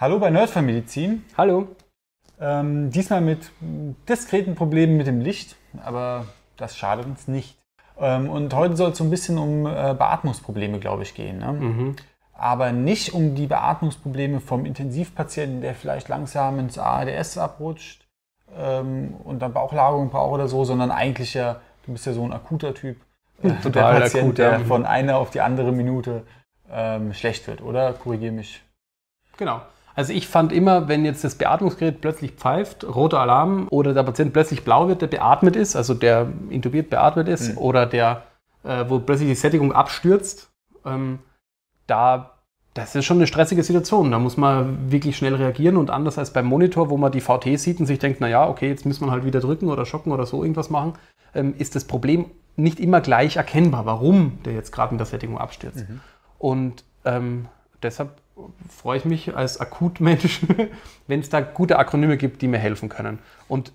Hallo bei Nerd für Medizin. Hallo. Ähm, diesmal mit diskreten Problemen mit dem Licht, aber das schadet uns nicht. Ähm, und heute soll es so ein bisschen um äh, Beatmungsprobleme, glaube ich, gehen. Ne? Mhm. Aber nicht um die Beatmungsprobleme vom Intensivpatienten, der vielleicht langsam ins ARDS abrutscht ähm, und dann Bauchlagerung braucht oder so, sondern eigentlich ja, du bist ja so ein akuter Typ. Äh, Total der Patient, akut, ja. der von einer auf die andere Minute ähm, schlecht wird, oder? Korrigiere mich. Genau. Also ich fand immer, wenn jetzt das Beatmungsgerät plötzlich pfeift, roter Alarm oder der Patient plötzlich blau wird, der beatmet ist, also der intubiert beatmet ist mhm. oder der, äh, wo plötzlich die Sättigung abstürzt, ähm, da das ist schon eine stressige Situation. Da muss man wirklich schnell reagieren und anders als beim Monitor, wo man die VT sieht und sich denkt, naja, okay, jetzt müssen wir halt wieder drücken oder schocken oder so irgendwas machen, ähm, ist das Problem nicht immer gleich erkennbar, warum der jetzt gerade in der Sättigung abstürzt. Mhm. Und ähm, deshalb freue ich mich als Akutmensch, wenn es da gute Akronyme gibt, die mir helfen können. Und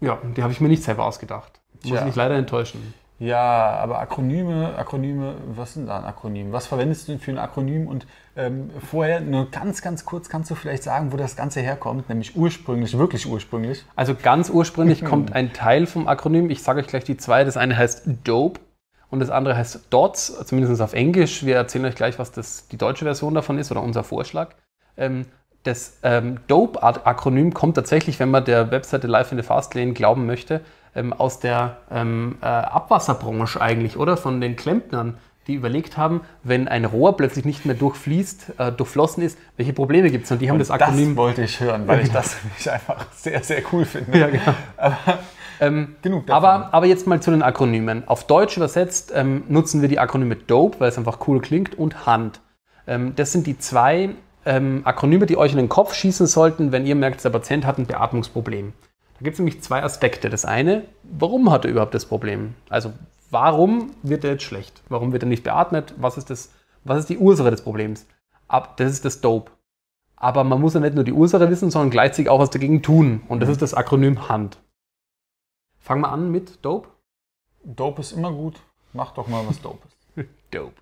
ja, die habe ich mir nicht selber ausgedacht. Muss ja. mich leider enttäuschen. Ja, aber Akronyme, Akronyme, was sind da ein Akronym? Was verwendest du denn für ein Akronym? Und ähm, vorher nur ganz, ganz kurz kannst du vielleicht sagen, wo das Ganze herkommt, nämlich ursprünglich, wirklich ursprünglich. Also ganz ursprünglich kommt ein Teil vom Akronym. Ich sage euch gleich die zwei. Das eine heißt DOPE und das andere heißt Dots, zumindest auf Englisch. Wir erzählen euch gleich, was das, die deutsche Version davon ist oder unser Vorschlag. Ähm, das ähm, DOPE-Akronym kommt tatsächlich, wenn man der Webseite Live in the Fastlane glauben möchte, ähm, aus der ähm, äh, Abwasserbranche eigentlich, oder? Von den Klempnern, die überlegt haben, wenn ein Rohr plötzlich nicht mehr durchfließt, äh, durchflossen ist, welche Probleme gibt es? Und die haben und das Akronym. Das wollte ich hören, weil ich das nämlich einfach sehr, sehr cool finde. Ja, genau. Aber ähm, Genug davon. Aber, aber jetzt mal zu den Akronymen. Auf Deutsch übersetzt ähm, nutzen wir die Akronyme DOPE, weil es einfach cool klingt, und HAND. Ähm, das sind die zwei ähm, Akronyme, die euch in den Kopf schießen sollten, wenn ihr merkt, der Patient hat ein Beatmungsproblem. Da gibt es nämlich zwei Aspekte. Das eine, warum hat er überhaupt das Problem? Also warum wird er jetzt schlecht? Warum wird er nicht beatmet? Was ist, das, was ist die Ursache des Problems? Ab, das ist das DOPE. Aber man muss ja nicht nur die Ursache wissen, sondern gleichzeitig auch was dagegen tun. Und das mhm. ist das Akronym HAND. Fangen wir an mit Dope. Dope ist immer gut. Mach doch mal was Dopes. dope.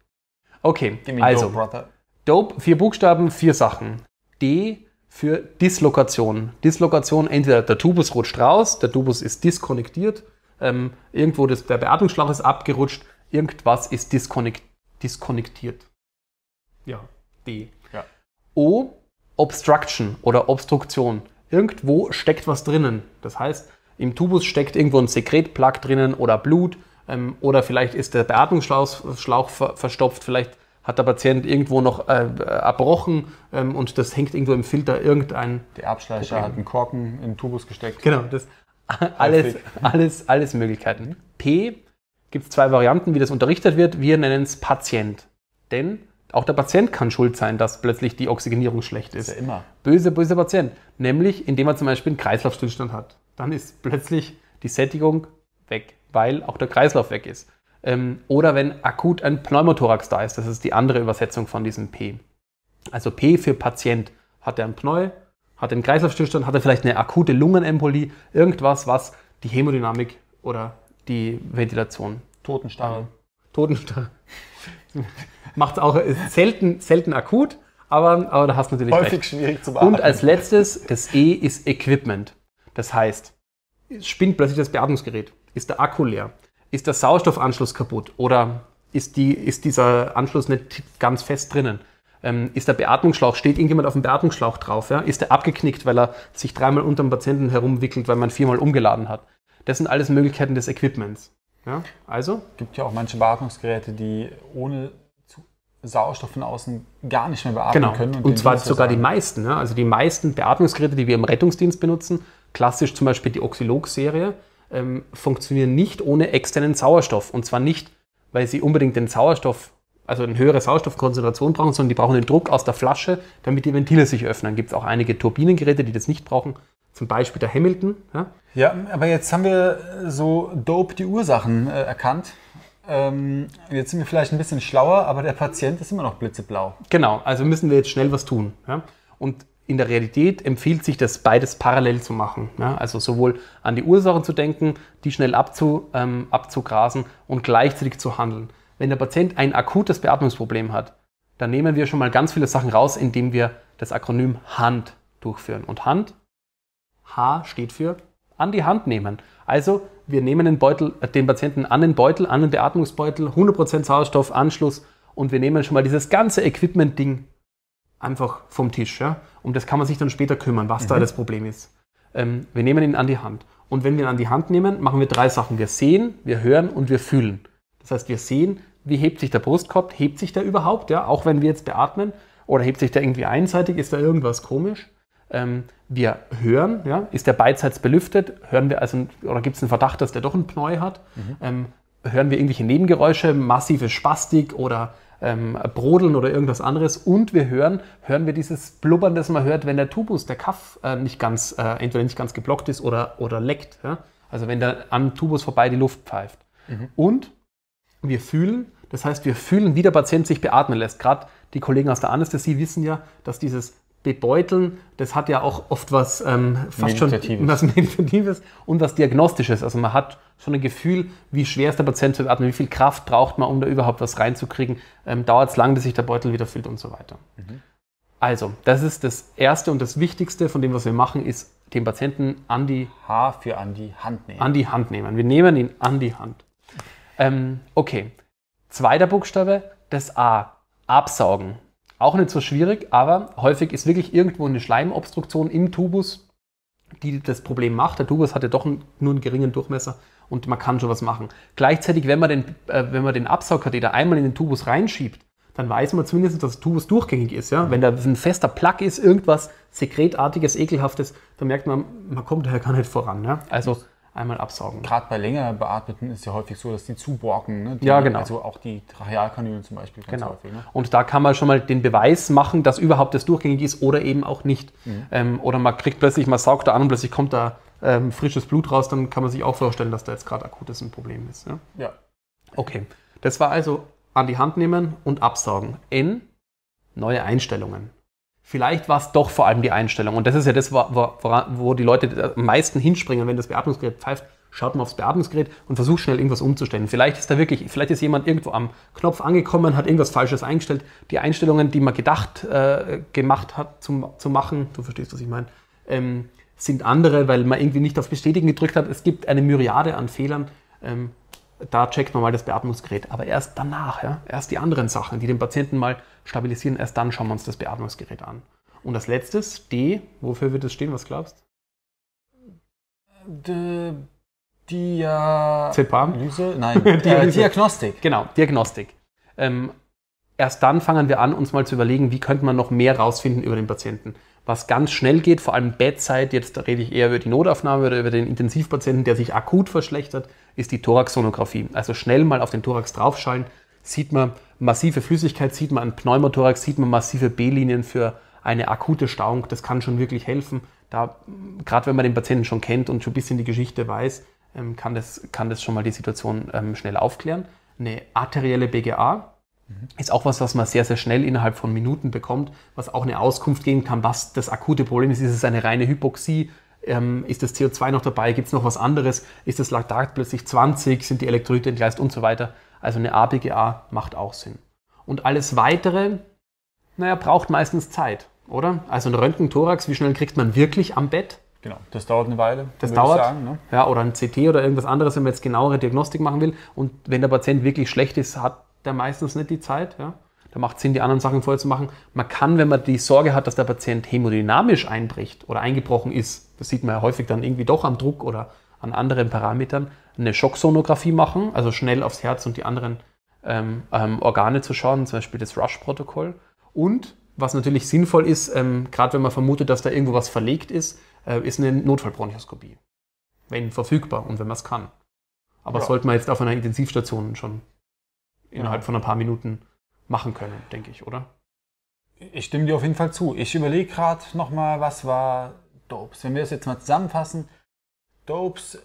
Okay, also dope, dope, vier Buchstaben, vier Sachen. D für Dislokation. Dislokation, entweder der Tubus rutscht raus, der Tubus ist diskonnektiert, ähm, irgendwo das, der Beatmungsschlauch ist abgerutscht, irgendwas ist diskonnektiert. Ja, D. Ja. O, Obstruction oder Obstruktion. Irgendwo steckt was drinnen. Das heißt, im Tubus steckt irgendwo ein Sekretplug drinnen oder Blut ähm, oder vielleicht ist der Beatmungsschlauch Schlauch ver verstopft, vielleicht hat der Patient irgendwo noch äh, erbrochen ähm, und das hängt irgendwo im Filter irgendein. Der Abschleicher Problem. hat einen Korken in den Tubus gesteckt. Genau, das alles, alles, alles Möglichkeiten. P gibt es zwei Varianten, wie das unterrichtet wird. Wir nennen es Patient. Denn auch der Patient kann schuld sein, dass plötzlich die Oxygenierung schlecht ist. ist ja immer. Böse, böse Patient. Nämlich, indem er zum Beispiel einen Kreislaufstillstand hat dann ist plötzlich die Sättigung weg, weil auch der Kreislauf weg ist. Ähm, oder wenn akut ein Pneumothorax da ist, das ist die andere Übersetzung von diesem P. Also P für Patient. Hat er ein Pneu, hat er einen Kreislaufstillstand, hat er vielleicht eine akute Lungenembolie, irgendwas, was die Hämodynamik oder die Ventilation. Totenstarre. Ähm, Totenstarre. Macht es auch äh, selten, selten akut, aber, aber da hast du natürlich. Häufig recht. schwierig zu beachten. Und als letztes, das E ist Equipment. Das heißt, spinnt plötzlich das Beatmungsgerät? Ist der Akku leer? Ist der Sauerstoffanschluss kaputt? Oder ist, die, ist dieser Anschluss nicht ganz fest drinnen? Ähm, ist der Beatmungsschlauch, steht irgendjemand auf dem Beatmungsschlauch drauf? Ja? Ist er abgeknickt, weil er sich dreimal unter dem Patienten herumwickelt, weil man viermal umgeladen hat? Das sind alles Möglichkeiten des Equipments. Ja? Also? Es gibt ja auch manche Beatmungsgeräte, die ohne Sauerstoff von außen gar nicht mehr beatmen genau. können. Und, und zwar sogar die meisten. Ja? Also die meisten Beatmungsgeräte, die wir im Rettungsdienst benutzen, klassisch zum Beispiel die Oxylog-Serie, ähm, funktionieren nicht ohne externen Sauerstoff. Und zwar nicht, weil sie unbedingt den Sauerstoff, also eine höhere Sauerstoffkonzentration brauchen, sondern die brauchen den Druck aus der Flasche, damit die Ventile sich öffnen. Gibt es auch einige Turbinengeräte, die das nicht brauchen. Zum Beispiel der Hamilton. Ja, ja aber jetzt haben wir so dope die Ursachen äh, erkannt. Ähm, jetzt sind wir vielleicht ein bisschen schlauer, aber der Patient ist immer noch blitzeblau. Genau, also müssen wir jetzt schnell was tun. Ja? Und in der Realität empfiehlt sich das beides parallel zu machen. Ja? Also sowohl an die Ursachen zu denken, die schnell abzu, ähm, abzugrasen und gleichzeitig zu handeln. Wenn der Patient ein akutes Beatmungsproblem hat, dann nehmen wir schon mal ganz viele Sachen raus, indem wir das Akronym HAND durchführen. Und HAND, H steht für an die Hand nehmen. Also wir nehmen den, Beutel, äh, den Patienten an den Beutel, an den Beatmungsbeutel, 100% Sauerstoffanschluss und wir nehmen schon mal dieses ganze Equipment-Ding einfach vom Tisch. Ja? Um das kann man sich dann später kümmern, was mhm. da das Problem ist. Ähm, wir nehmen ihn an die Hand. Und wenn wir ihn an die Hand nehmen, machen wir drei Sachen. Wir sehen, wir hören und wir fühlen. Das heißt, wir sehen, wie hebt sich der Brustkorb, hebt sich der überhaupt, ja? auch wenn wir jetzt beatmen, oder hebt sich der irgendwie einseitig, ist da irgendwas komisch? Ähm, wir hören, ja? ist der beidseits belüftet, hören wir also, oder gibt es einen Verdacht, dass der doch ein Pneu hat? Mhm. Ähm, hören wir irgendwelche Nebengeräusche, massive Spastik oder ähm, Brodeln oder irgendwas anderes. Und wir hören, hören wir dieses Blubbern, das man hört, wenn der Tubus, der Kaff, äh, nicht ganz, äh, entweder nicht ganz geblockt ist oder, oder leckt. Ja? Also wenn da am Tubus vorbei die Luft pfeift. Mhm. Und wir fühlen, das heißt, wir fühlen, wie der Patient sich beatmen lässt. Gerade die Kollegen aus der Anästhesie wissen ja, dass dieses bebeuteln, das hat ja auch oft was ähm, fast schon was Meditatives und was Diagnostisches. Also man hat schon ein Gefühl, wie schwer ist der Patient zu atmen, wie viel Kraft braucht man, um da überhaupt was reinzukriegen, ähm, dauert es lang, bis sich der Beutel wieder füllt und so weiter. Mhm. Also, das ist das Erste und das Wichtigste von dem, was wir machen, ist den Patienten an die... H für an die Hand nehmen. An die Hand nehmen. Wir nehmen ihn an die Hand. Ähm, okay. Zweiter Buchstabe, das A. Absaugen. Auch nicht so schwierig, aber häufig ist wirklich irgendwo eine Schleimobstruktion im Tubus, die das Problem macht. Der Tubus hat ja doch nur einen geringen Durchmesser und man kann schon was machen. Gleichzeitig, wenn man den, äh, wenn man den Absaugkatheter einmal in den Tubus reinschiebt, dann weiß man zumindest, dass der Tubus durchgängig ist. Ja? Wenn da ein fester Plug ist, irgendwas Sekretartiges, Ekelhaftes, dann merkt man, man kommt daher gar nicht voran. Ne? Also einmal absaugen. Gerade bei länger Beatmeten ist ja häufig so, dass die zuborgen. Ne? Die, ja, genau. Also auch die Trachealkanülen zum Beispiel. genau. Häufig, ne? Und da kann man schon mal den Beweis machen, dass überhaupt das durchgängig ist oder eben auch nicht. Mhm. Ähm, oder man kriegt plötzlich, man saugt da an und plötzlich kommt da ähm, frisches Blut raus, dann kann man sich auch vorstellen, dass da jetzt gerade akutes ein Problem ist. Ja? ja. Okay. Das war also an die Hand nehmen und absaugen. N, neue Einstellungen. Vielleicht war es doch vor allem die Einstellung. Und das ist ja das, wo, wo, die Leute am meisten hinspringen, wenn das Beatmungsgerät pfeift. Schaut mal aufs Beatmungsgerät und versucht schnell irgendwas umzustellen. Vielleicht ist da wirklich, vielleicht ist jemand irgendwo am Knopf angekommen, hat irgendwas Falsches eingestellt. Die Einstellungen, die man gedacht äh, gemacht hat zum, zu machen, du verstehst, was ich meine, ähm, sind andere, weil man irgendwie nicht auf Bestätigen gedrückt hat. Es gibt eine Myriade an Fehlern. Ähm, da checkt man mal das Beatmungsgerät. Aber erst danach, ja? erst die anderen Sachen, die den Patienten mal stabilisieren, erst dann schauen wir uns das Beatmungsgerät an. Und als letztes, D, wofür wird es stehen, was glaubst? du? Äh, d Dialyse? Nein, Dialyse. Äh, Diagnostik. Genau, Diagnostik. Ähm, erst dann fangen wir an, uns mal zu überlegen, wie könnte man noch mehr rausfinden über den Patienten. Was ganz schnell geht, vor allem Bettzeit, jetzt rede ich eher über die Notaufnahme oder über den Intensivpatienten, der sich akut verschlechtert, ist die Thoraxsonographie. Also schnell mal auf den Thorax draufschallen, sieht man massive Flüssigkeit, sieht man einen Pneumothorax, sieht man massive B-Linien für eine akute Stauung. Das kann schon wirklich helfen. Da, gerade wenn man den Patienten schon kennt und schon ein bisschen die Geschichte weiß, ähm, kann das, kann das schon mal die Situation ähm, schnell aufklären. Eine arterielle BGA ist auch was, was man sehr, sehr schnell innerhalb von Minuten bekommt, was auch eine Auskunft geben kann, was das akute Problem ist. Ist es eine reine Hypoxie? Ähm, ist das CO2 noch dabei? Gibt es noch was anderes? Ist das Laktat plötzlich 20? Sind die Elektrolyte entgleist und so weiter? Also eine ABGA macht auch Sinn. Und alles weitere, naja, braucht meistens Zeit, oder? Also ein Röntgen-Thorax, wie schnell kriegt man wirklich am Bett? Genau, das dauert eine Weile. Das dauert. Sagen, ne? Ja, oder ein CT oder irgendwas anderes, wenn man jetzt genauere Diagnostik machen will. Und wenn der Patient wirklich schlecht ist, hat der meistens nicht die Zeit. Ja? Da macht es Sinn, die anderen Sachen vorher zu machen. Man kann, wenn man die Sorge hat, dass der Patient hemodynamisch einbricht oder eingebrochen ist, das sieht man ja häufig dann irgendwie doch am Druck oder an anderen Parametern, eine Schocksonographie machen, also schnell aufs Herz und die anderen ähm, ähm, Organe zu schauen, zum Beispiel das Rush-Protokoll. Und was natürlich sinnvoll ist, ähm, gerade wenn man vermutet, dass da irgendwo was verlegt ist, äh, ist eine Notfallbronchoskopie. Wenn verfügbar und wenn man es kann. Aber ja. sollte man jetzt auf einer Intensivstation schon innerhalb ja. von ein paar Minuten machen können, denke ich, oder? Ich stimme dir auf jeden Fall zu. Ich überlege gerade nochmal, was war Dopes? Wenn wir das jetzt mal zusammenfassen, Dopes.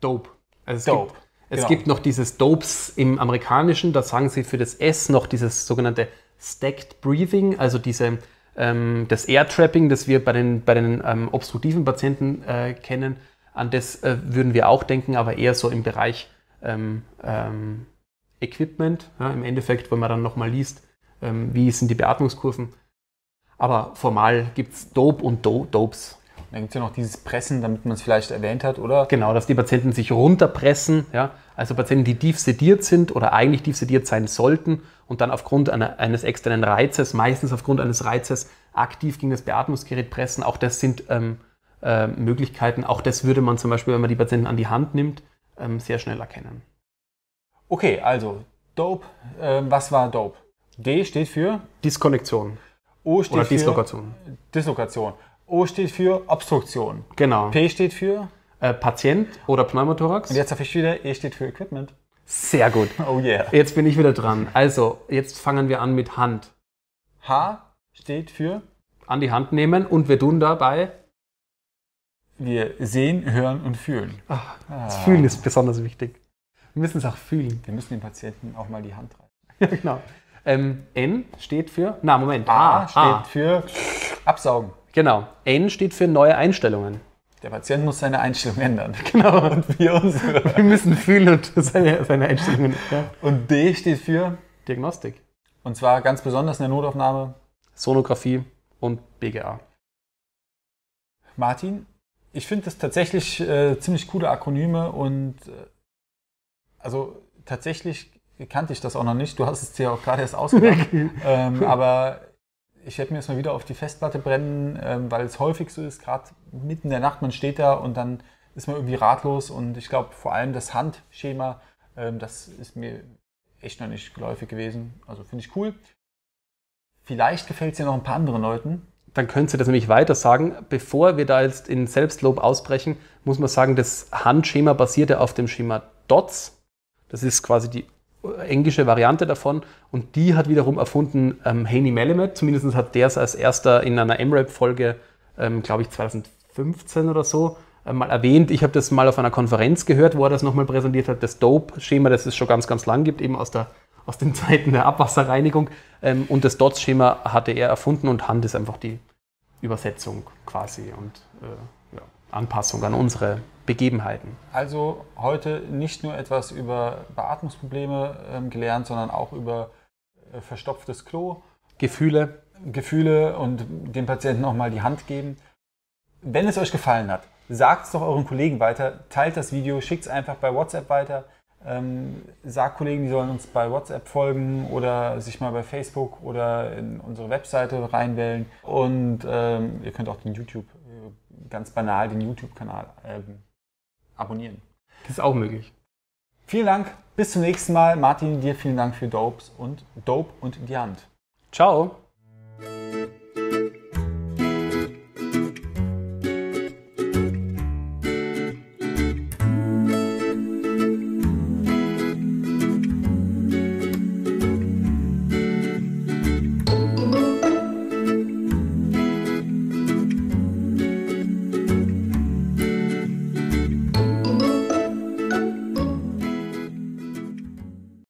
Dope. Also es Dope. Gibt, es genau. gibt noch dieses Dopes im Amerikanischen, da sagen sie für das S noch dieses sogenannte Stacked Breathing, also diese, ähm, das Air-Trapping, das wir bei den, bei den ähm, obstruktiven Patienten äh, kennen. An das äh, würden wir auch denken, aber eher so im Bereich ähm, ähm, Equipment. Ja, Im Endeffekt, wenn man dann nochmal liest, ähm, wie sind die Beatmungskurven. Aber formal gibt es Dope und Do Dopes. Dann gibt es ja noch dieses Pressen, damit man es vielleicht erwähnt hat, oder? Genau, dass die Patienten sich runterpressen. Ja? Also Patienten, die tief sediert sind oder eigentlich tief sediert sein sollten und dann aufgrund einer, eines externen Reizes, meistens aufgrund eines Reizes, aktiv gegen das Beatmungsgerät pressen. Auch das sind ähm, äh, Möglichkeiten. Auch das würde man zum Beispiel, wenn man die Patienten an die Hand nimmt, ähm, sehr schnell erkennen. Okay, also Dope. Äh, was war Dope? D steht für Diskonnektion. O steht Oder für Dislokation. Dislokation. O steht für Obstruktion. Genau. P steht für äh, Patient oder Pneumothorax. Und jetzt habe ich wieder, E steht für Equipment. Sehr gut. Oh yeah. Jetzt bin ich wieder dran. Also, jetzt fangen wir an mit Hand. H steht für an die Hand nehmen und wir tun dabei wir sehen, hören und fühlen. Ach, das ah. Fühlen ist besonders wichtig. Wir müssen es auch fühlen. Wir müssen den Patienten auch mal die Hand reichen. Ja, genau. Ähm, N steht für. Na, Moment. A, A ah, ah. steht A. für Absaugen. Genau. N steht für neue Einstellungen. Der Patient muss seine Einstellung ändern. Genau. Und wir uns. wir müssen fühlen und seine, seine Einstellungen ändern. Ja. Und D steht für Diagnostik. Und zwar ganz besonders in der Notaufnahme. Sonographie und BGA. Martin, ich finde das tatsächlich äh, ziemlich coole Akronyme und äh, also tatsächlich kannte ich das auch noch nicht. Du hast es dir auch gerade erst ausgedacht. ähm, aber ich werde mir das mal wieder auf die Festplatte brennen, ähm, weil es häufig so ist, gerade mitten in der Nacht, man steht da und dann ist man irgendwie ratlos. Und ich glaube, vor allem das Handschema, ähm, das ist mir echt noch nicht geläufig gewesen. Also finde ich cool. Vielleicht gefällt es ja noch ein paar anderen Leuten dann können Sie das nämlich weiter sagen. Bevor wir da jetzt in Selbstlob ausbrechen, muss man sagen, das Handschema basiert ja auf dem Schema DOTS. Das ist quasi die englische Variante davon und die hat wiederum erfunden ähm, Haney Melimet. Zumindest hat der es als erster in einer MRAP-Folge, ähm, glaube ich, 2015 oder so, äh, mal erwähnt. Ich habe das mal auf einer Konferenz gehört, wo er das nochmal präsentiert hat, das DOPE-Schema, das es schon ganz, ganz lang gibt, eben aus, der, aus den Zeiten der Abwasserreinigung. Ähm, und das DOTS-Schema hatte er erfunden und Hand ist einfach die Übersetzung quasi und äh, ja, Anpassung an unsere Begebenheiten. Also heute nicht nur etwas über Beatmungsprobleme ähm, gelernt, sondern auch über äh, verstopftes Klo. Gefühle. Gefühle und dem Patienten nochmal die Hand geben. Wenn es euch gefallen hat, sagt es doch euren Kollegen weiter, teilt das Video, schickt es einfach bei WhatsApp weiter. Ähm, sagt Kollegen, die sollen uns bei WhatsApp folgen oder sich mal bei Facebook oder in unsere Webseite reinwählen. Und ähm, ihr könnt auch den YouTube, äh, ganz banal den YouTube-Kanal ähm, abonnieren. Das ist auch möglich. Vielen Dank, bis zum nächsten Mal. Martin, dir vielen Dank für Dopes und Dope und die Hand. Ciao.